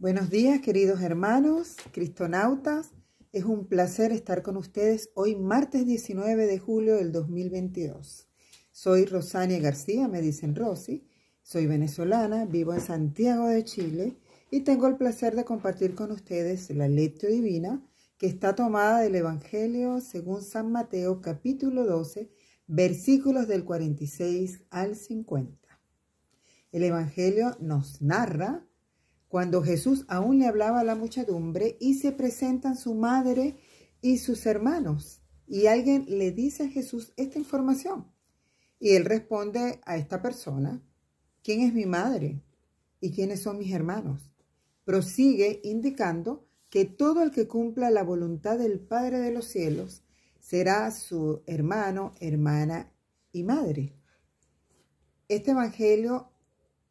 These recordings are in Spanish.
Buenos días, queridos hermanos, cristonautas. Es un placer estar con ustedes hoy, martes 19 de julio del 2022. Soy Rosania García, me dicen Rosy. Soy venezolana, vivo en Santiago de Chile y tengo el placer de compartir con ustedes la lectura Divina que está tomada del Evangelio según San Mateo capítulo 12, versículos del 46 al 50. El Evangelio nos narra cuando Jesús aún le hablaba a la muchedumbre y se presentan su madre y sus hermanos. Y alguien le dice a Jesús esta información. Y él responde a esta persona, ¿quién es mi madre? ¿Y quiénes son mis hermanos? Prosigue indicando que todo el que cumpla la voluntad del Padre de los cielos será su hermano, hermana y madre. Este Evangelio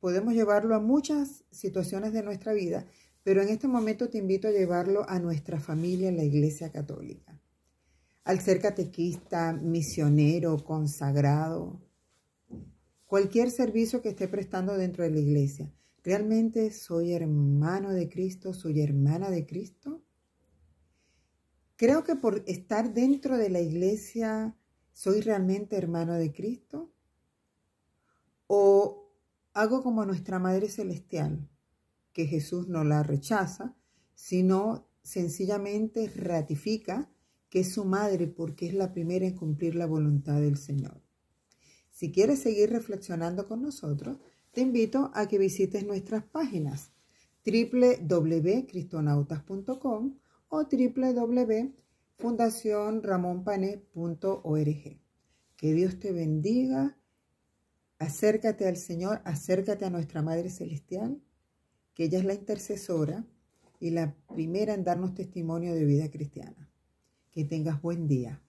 Podemos llevarlo a muchas situaciones de nuestra vida, pero en este momento te invito a llevarlo a nuestra familia en la Iglesia Católica. Al ser catequista, misionero, consagrado, cualquier servicio que esté prestando dentro de la iglesia, ¿realmente soy hermano de Cristo, soy hermana de Cristo? Creo que por estar dentro de la iglesia, ¿soy realmente hermano de Cristo? ¿O Hago como nuestra Madre Celestial, que Jesús no la rechaza, sino sencillamente ratifica que es su madre porque es la primera en cumplir la voluntad del Señor. Si quieres seguir reflexionando con nosotros, te invito a que visites nuestras páginas www.cristonautas.com o www.fundacionramonpanet.org Que Dios te bendiga Acércate al Señor, acércate a nuestra Madre Celestial, que ella es la intercesora y la primera en darnos testimonio de vida cristiana. Que tengas buen día.